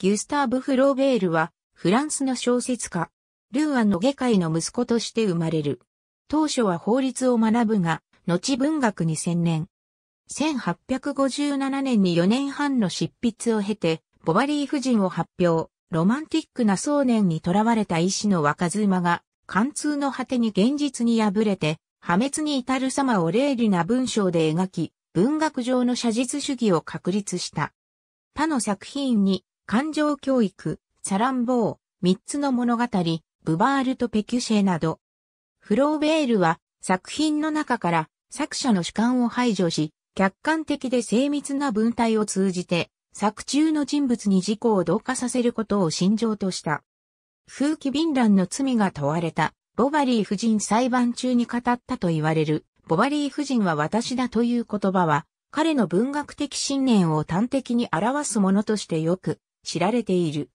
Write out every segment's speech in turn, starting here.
ギュスターブ・フローベールは、フランスの小説家、ルーアンの下界の息子として生まれる。当初は法律を学ぶが、後文学に専念。1857年に4年半の執筆を経て、ボバリー夫人を発表、ロマンティックな想念に囚われた医師の若妻が、貫通の果てに現実に敗れて、破滅に至る様を霊利な文章で描き、文学上の写実主義を確立した。他の作品に感情教育、サランボー、三つの物語、ブバールとペキュシェなど。フローベールは作品の中から作者の主観を排除し、客観的で精密な文体を通じて、作中の人物に自己を同化させることを信条とした。風紀敏乱の罪が問われた、ボバリー夫人裁判中に語ったと言われる、ボバリー夫人は私だという言葉は、彼の文学的信念を端的に表すものとしてよく知られている。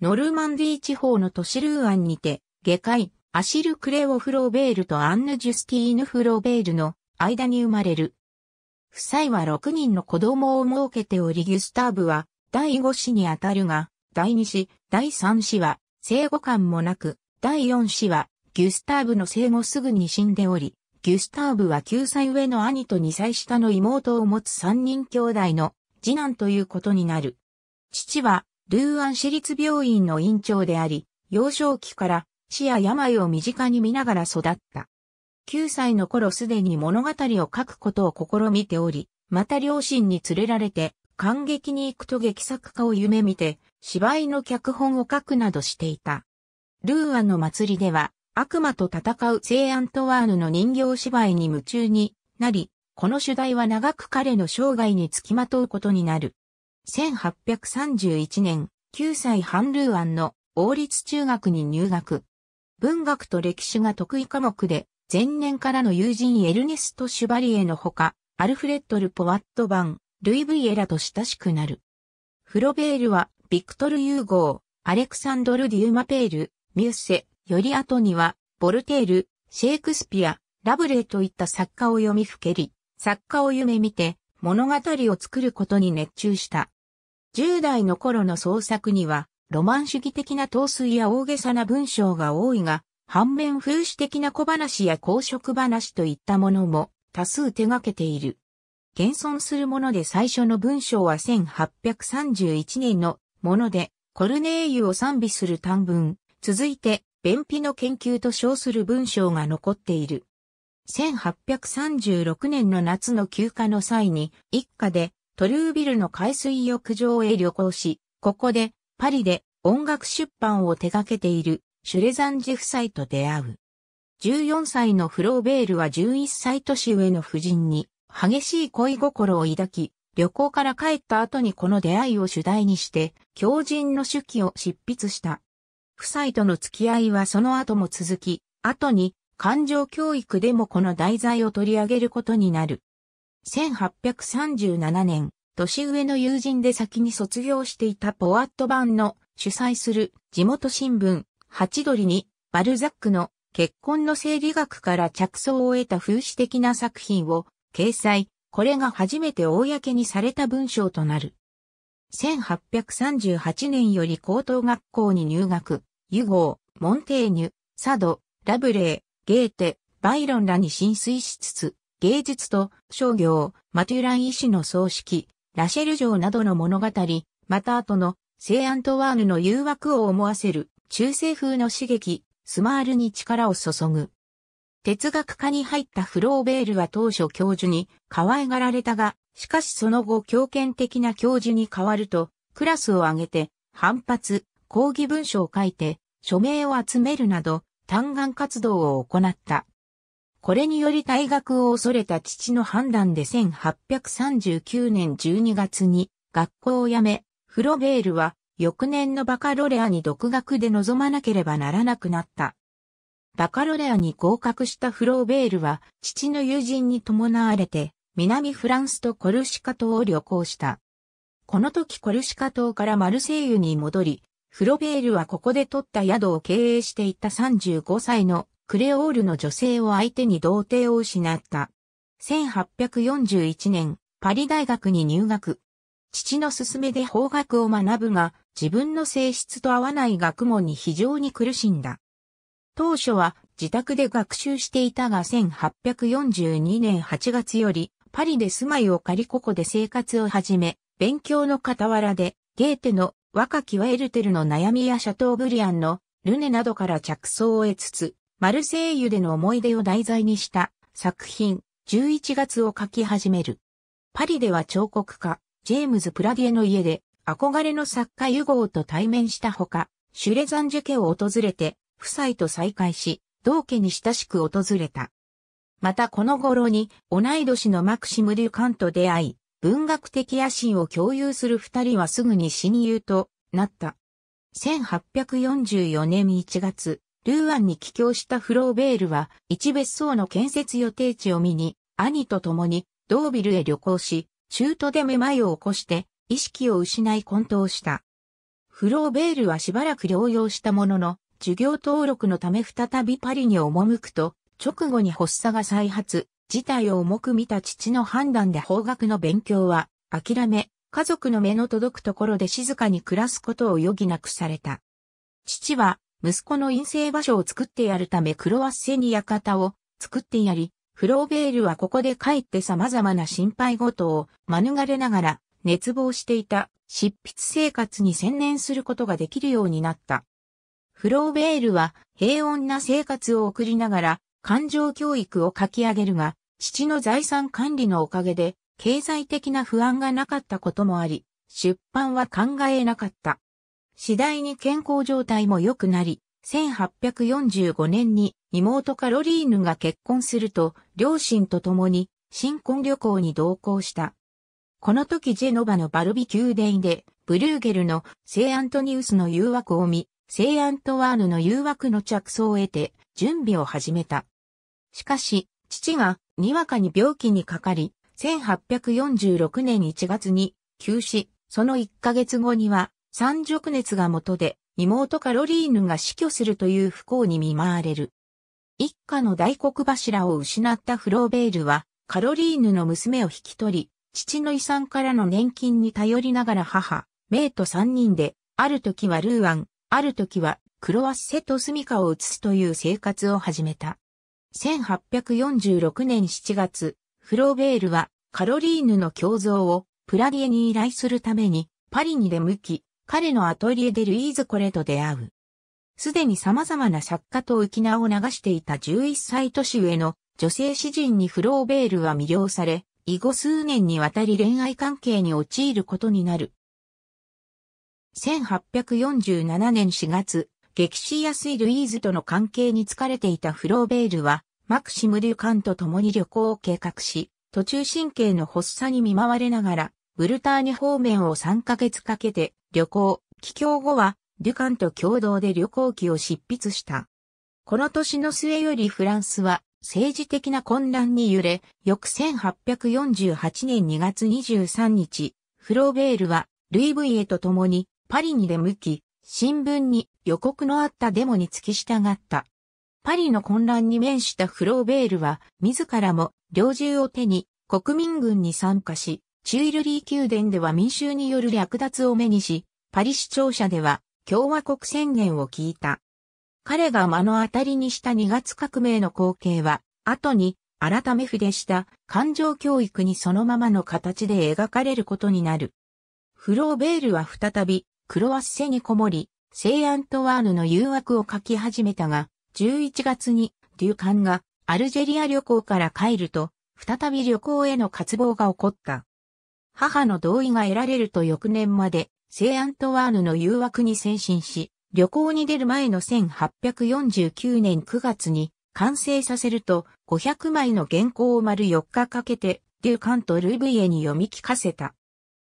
ノルマンディ地方の都市ルーアンにて、下界、アシル・クレオ・フローベールとアンヌ・ジュスティーヌ・フローベールの間に生まれる。夫妻は6人の子供を設けておりギュスターブは第5子にあたるが、第2子、第3子は生後間もなく、第4子はギュスターブの生後すぐに死んでおり、ギュスターブは9歳上の兄と2歳下の妹を持つ3人兄弟の次男ということになる。父は、ルーアン市立病院の院長であり、幼少期から死や病を身近に見ながら育った。9歳の頃すでに物語を書くことを試みており、また両親に連れられて、感激に行くと劇作家を夢見て、芝居の脚本を書くなどしていた。ルーアンの祭りでは、悪魔と戦う聖アントワーヌの人形芝居に夢中になり、この主題は長く彼の生涯につきまとうことになる。1831年、9歳ハンルーアンの王立中学に入学。文学と歴史が得意科目で、前年からの友人エルネスト・シュバリエのほか、アルフレッド・ルポワットバン、ルイ・ヴイエラと親しくなる。フロベールは、ビクトル・ユーゴー、アレクサンドル・デューマペール、ミュッセ、より後には、ボルテール、シェイクスピア、ラブレーといった作家を読みふけり、作家を夢見て、物語を作ることに熱中した。10代の頃の創作には、ロマン主義的な陶酔や大げさな文章が多いが、反面風刺的な小話や公職話といったものも多数手掛けている。現存するもので最初の文章は1831年のもので、コルネーユを賛美する短文、続いて、便秘の研究と称する文章が残っている。1836年の夏の休暇の際に、一家でトルービルの海水浴場へ旅行し、ここでパリで音楽出版を手掛けているシュレザンジ夫妻と出会う。14歳のフローベールは11歳年上の夫人に激しい恋心を抱き、旅行から帰った後にこの出会いを主題にして、狂人の手記を執筆した。夫妻との付き合いはその後も続き、後に感情教育でもこの題材を取り上げることになる。1837年、年上の友人で先に卒業していたポワット版の主催する地元新聞、ハチドリに、バルザックの結婚の生理学から着想を得た風刺的な作品を掲載、これが初めて公にされた文章となる。1838年より高等学校に入学、ユゴー、モンテーニュ、サド、ラブレー、ゲーテ、バイロンらに浸水しつつ、芸術と商業、マテュラン医師の葬式、ラシェル城などの物語、また後の聖アントワーヌの誘惑を思わせる中世風の刺激、スマールに力を注ぐ。哲学科に入ったフローベールは当初教授に可愛がられたが、しかしその後強権的な教授に変わると、クラスを挙げて反発、抗議文書を書いて、署名を集めるなど、嘆願活動を行った。これにより退学を恐れた父の判断で1839年12月に学校を辞め、フロベールは翌年のバカロレアに独学で臨まなければならなくなった。バカロレアに合格したフローベールは父の友人に伴われて南フランスとコルシカ島を旅行した。この時コルシカ島からマルセイユに戻り、フロベールはここで取った宿を経営していた35歳のクレオールの女性を相手に童貞を失った。1841年、パリ大学に入学。父の勧めで法学を学ぶが、自分の性質と合わない学問に非常に苦しんだ。当初は自宅で学習していたが1842年8月より、パリで住まいを借りここで生活を始め、勉強の傍らで、ゲーテの若きはエルテルの悩みやシャトーブリアンのルネなどから着想を得つつ、マルセイユでの思い出を題材にした作品、11月を書き始める。パリでは彫刻家、ジェームズ・プラディエの家で、憧れの作家ユゴーと対面したほか、シュレザンジュ家を訪れて、夫妻と再会し、同家に親しく訪れた。またこの頃に同い年のマクシム・デュカンと出会い、文学的野心を共有する二人はすぐに親友となった。1844年1月、ルーアンに帰郷したフローベールは、一別荘の建設予定地を見に、兄と共に、ドービルへ旅行し、中途でめまいを起こして、意識を失い混沌した。フローベールはしばらく療養したものの、授業登録のため再びパリに赴くと、直後に発作が再発、事態を重く見た父の判断で法学の勉強は、諦め、家族の目の届くところで静かに暮らすことを余儀なくされた。父は、息子の陰性場所を作ってやるためクロワッセに館を作ってやり、フローベールはここで帰って様々な心配事を免れながら熱望していた執筆生活に専念することができるようになった。フローベールは平穏な生活を送りながら感情教育を書き上げるが、父の財産管理のおかげで経済的な不安がなかったこともあり、出版は考えなかった。次第に健康状態も良くなり、1845年に妹カロリーヌが結婚すると、両親と共に新婚旅行に同行した。この時ジェノバのバルビ宮殿で、ブルーゲルの聖アントニウスの誘惑を見、聖アントワーヌの誘惑の着想を得て、準備を始めた。しかし、父がにわかに病気にかかり、1846年1月に急死、その1ヶ月後には三熟熱が元で、妹カロリーヌが死去するという不幸に見舞われる。一家の大黒柱を失ったフローベールは、カロリーヌの娘を引き取り、父の遺産からの年金に頼りながら母、メイと三人で、ある時はルーアン、ある時はクロワッセと住処を移すという生活を始めた。1846年7月、フローベールはカロリーヌの胸像をプラディエに依頼するためにパリに出向き、彼のアトリエでルイーズ・コレと出会う。すでに様々な作家と浮き名を流していた11歳年上の女性詩人にフローベールは魅了され、以後数年にわたり恋愛関係に陥ることになる。1847年4月、激しやすいルイーズとの関係に疲れていたフローベールは、マクシム・デュカンと共に旅行を計画し、途中神経の発作に見舞われながら、ブルターニュ方面を3ヶ月かけて旅行、帰郷後は、デュカンと共同で旅行記を執筆した。この年の末よりフランスは政治的な混乱に揺れ、翌1848年2月23日、フローベールはルイ・ヴイエと共にパリに出向き、新聞に予告のあったデモに付き従った。パリの混乱に面したフローベールは自らも猟銃を手に国民軍に参加し、チュイルリー宮殿では民衆による略奪を目にし、パリ市庁舎では共和国宣言を聞いた。彼が目の当たりにした2月革命の光景は、後に改め筆した感情教育にそのままの形で描かれることになる。フローベールは再びクロワッセにこもり、聖アントワーヌの誘惑を書き始めたが、11月にデュカンがアルジェリア旅行から帰ると、再び旅行への渇望が起こった。母の同意が得られると翌年まで、聖アントワーヌの誘惑に先進し、旅行に出る前の1849年9月に完成させると500枚の原稿を丸4日かけてデュカンとルブイエに読み聞かせた。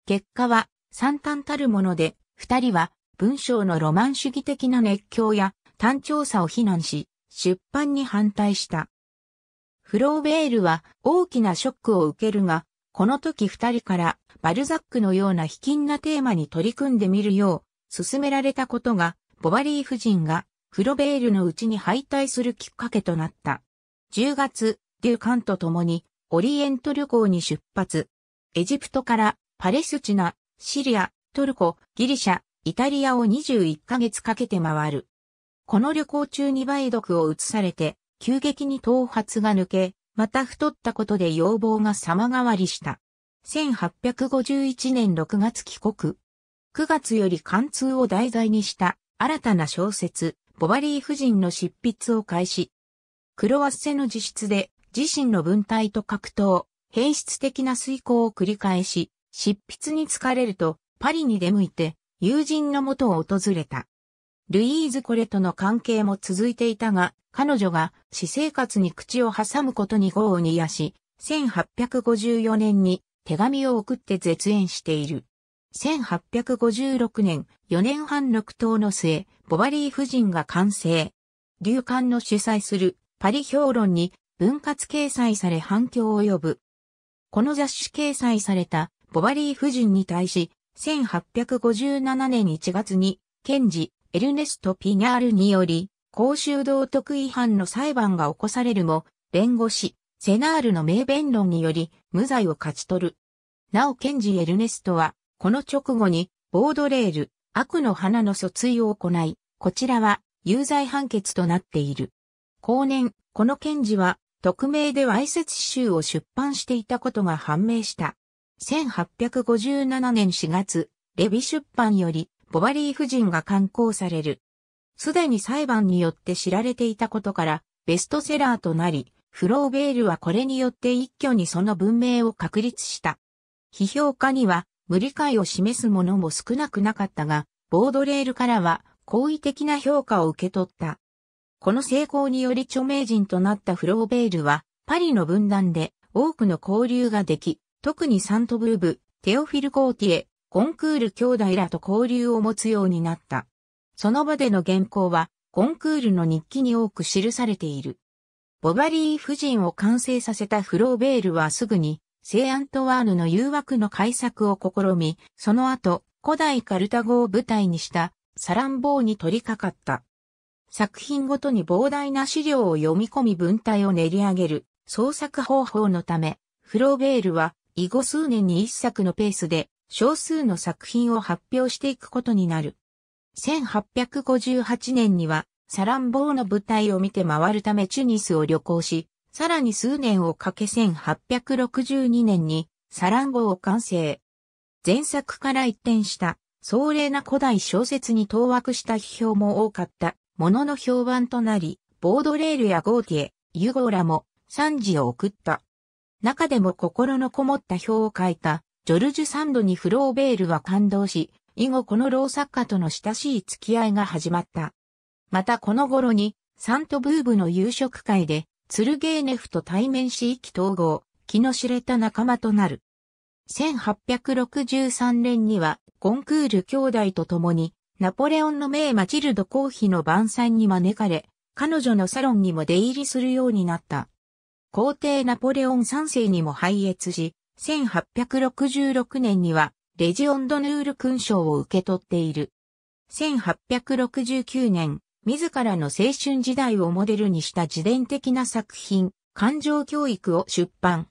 結果は惨憺たるもので、二人は文章のロマン主義的な熱狂や単調さを非難し、出版に反対した。フローベールは大きなショックを受けるが、この時二人からバルザックのような卑近なテーマに取り組んでみるよう勧められたことが、ボバリー夫人がフロベールのうちに敗退するきっかけとなった。10月、デュカンと共にオリエント旅行に出発。エジプトからパレスチナ、シリア、トルコ、ギリシャ、イタリアを21ヶ月かけて回る。この旅行中に梅毒を移されて、急激に頭髪が抜け、また太ったことで要望が様変わりした。1851年6月帰国。9月より貫通を題材にした新たな小説、ボバリー夫人の執筆を開始。クロワッセの自室で自身の文体と格闘、変質的な遂行を繰り返し、執筆に疲れるとパリに出向いて友人のもとを訪れた。ルイーズ・コレとの関係も続いていたが、彼女が私生活に口を挟むことに業を煮やし、1854年に手紙を送って絶縁している。1856年、4年半六頭の末、ボバリー夫人が完成。流刊の主催するパリ評論に分割掲載され反響を呼ぶ。この雑誌掲載されたボバリー夫人に対し、1857年1月に、検事、エルネスト・ピニャールにより、公衆道徳違反の裁判が起こされるも、弁護士、セナールの名弁論により、無罪を勝ち取る。なお、検事エルネストは、この直後に、ボードレール、悪の花の訴追を行い、こちらは、有罪判決となっている。後年、この検事は、匿名でわいせつ詩集を出版していたことが判明した。1857年4月、レビ出版より、ボバリー夫人が刊行される。すでに裁判によって知られていたことからベストセラーとなり、フローベールはこれによって一挙にその文明を確立した。批評家には無理解を示すものも少なくなかったが、ボードレールからは好意的な評価を受け取った。この成功により著名人となったフローベールは、パリの分断で多くの交流ができ、特にサントブーブ、テオフィル・コーティエ、コンクール兄弟らと交流を持つようになった。その場での原稿は、コンクールの日記に多く記されている。ボバリー夫人を完成させたフローベールはすぐに、聖アントワーヌの誘惑の改作を試み、その後、古代カルタゴを舞台にしたサランボーに取り掛かった。作品ごとに膨大な資料を読み込み文体を練り上げる創作方法のため、フローベールは以後数年に一作のペースで少数の作品を発表していくことになる。1858年にはサランボーの舞台を見て回るためチュニスを旅行し、さらに数年をかけ1862年にサランボーを完成。前作から一転した壮麗な古代小説に当惑した批評も多かったものの評判となり、ボードレールやゴーティエ、ユゴーラも賛辞を送った。中でも心のこもった表を書いたジョルジュ・サンドにフローベールは感動し、以後この老作家との親しい付き合いが始まった。またこの頃に、サントブーブの夕食会で、ツルゲーネフと対面し意気統合、気の知れた仲間となる。1863年には、コンクール兄弟と共に、ナポレオンの名マチルド公妃の晩餐に招かれ、彼女のサロンにも出入りするようになった。皇帝ナポレオン三世にも拝謁し、1866年にはレジオンドヌール勲章を受け取っている。1869年、自らの青春時代をモデルにした自伝的な作品、感情教育を出版。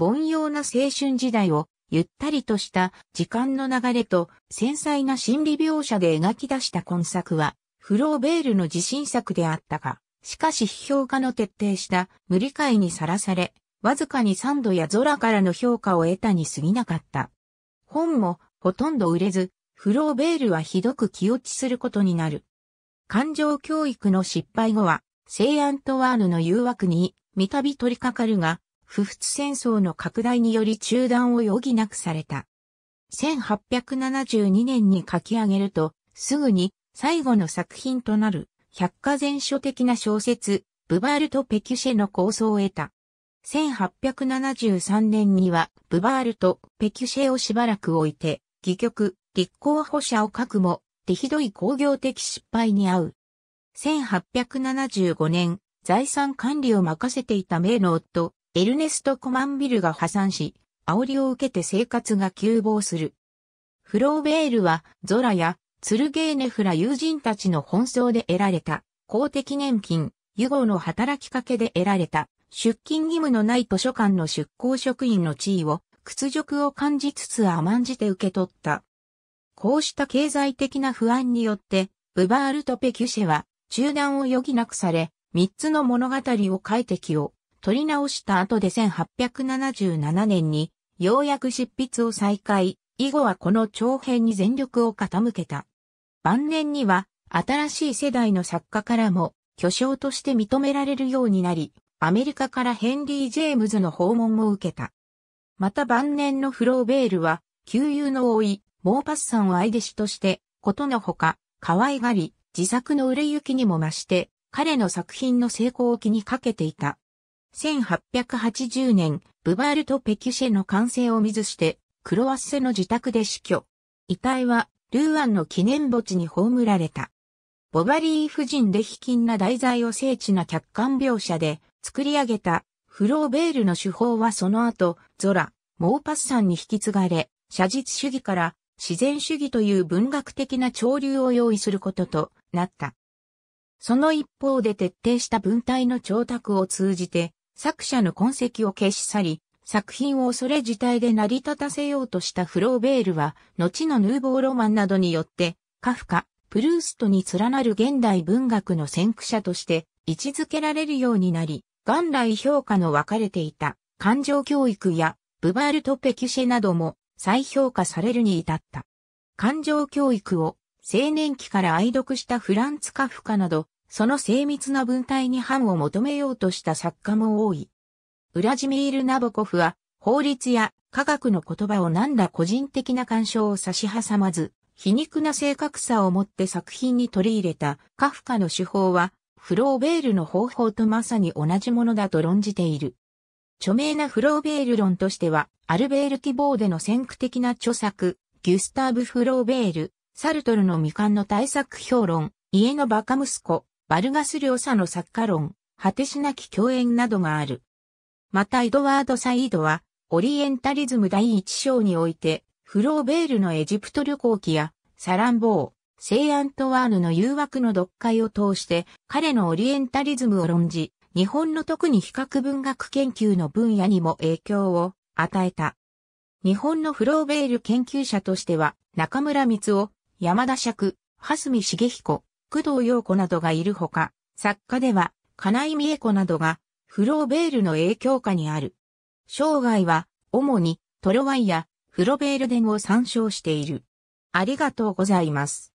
凡庸な青春時代をゆったりとした時間の流れと繊細な心理描写で描き出した今作は、フローベールの自信作であったが、しかし批評家の徹底した無理解にさらされ、わずかに三度や空からの評価を得たに過ぎなかった。本もほとんど売れず、フローベールはひどく気落ちすることになる。感情教育の失敗後は、イアントワーヌの誘惑に、三度取り掛かるが、不仏戦争の拡大により中断を余儀なくされた。1872年に書き上げると、すぐに最後の作品となる百科全書的な小説、ブバールとペキュシェの構想を得た。1873年には、ブバールとペキュシェをしばらく置いて、戯曲、立候補者を書くも、手ひどい工業的失敗に遭う。1875年、財産管理を任せていた名の夫、エルネスト・コマンビルが破産し、煽りを受けて生活が急暴する。フローベールは、ゾラや、ツルゲーネフラ友人たちの奔走で得られた、公的年金、ユゴの働きかけで得られた、出勤義務のない図書館の出向職員の地位を屈辱を感じつつ甘んじて受け取った。こうした経済的な不安によって、ブバールト・ペキュシェは中断を余儀なくされ、三つの物語を書いてきを取り直した後で1877年にようやく執筆を再開、以後はこの長編に全力を傾けた。晩年には新しい世代の作家からも巨匠として認められるようになり、アメリカからヘンリー・ジェームズの訪問を受けた。また晩年のフローベールは、旧友の多い、モーパッサンを愛弟子として、ことのほか、可愛がり、自作の売れ行きにも増して、彼の作品の成功を気にかけていた。1880年、ブバールとペキュシェの完成を見ずして、クロワッセの自宅で死去。遺体は、ルーアンの記念墓地に葬られた。ボバリー夫人で非近な題材を精緻な客観描写で、作り上げたフローベールの手法はその後、ゾラ、モーパッサンに引き継がれ、写実主義から自然主義という文学的な潮流を用意することとなった。その一方で徹底した文体の調達を通じて、作者の痕跡を消し去り、作品を恐れ自体で成り立たせようとしたフローベールは、後のヌーボーロマンなどによって、カフカ、プルーストに連なる現代文学の先駆者として位置づけられるようになり、元来評価の分かれていた感情教育やブバールト・ペキュシェなども再評価されるに至った。感情教育を青年期から愛読したフランツ・カフカなど、その精密な文体に範を求めようとした作家も多い。ウラジミール・ナボコフは、法律や科学の言葉を何ら個人的な干渉を差し挟まず、皮肉な正確さを持って作品に取り入れたカフカの手法は、フローベールの方法とまさに同じものだと論じている。著名なフローベール論としては、アルベール希望での先駆的な著作、ギュスターブ・フローベール、サルトルの未完の対策評論、家のバカ息子、バルガス・リョサの作家論、果てしなき共演などがある。また、エドワード・サイードは、オリエンタリズム第一章において、フローベールのエジプト旅行記や、サランボー、聖アントワーヌの誘惑の読解を通して彼のオリエンタリズムを論じ、日本の特に比較文学研究の分野にも影響を与えた。日本のフローベール研究者としては、中村光夫、山田尺、蓮見茂彦、工藤陽子などがいるほか、作家では、金井美恵子などが、フローベールの影響下にある。生涯は、主に、トロワイや、フロベール伝を参照している。ありがとうございます。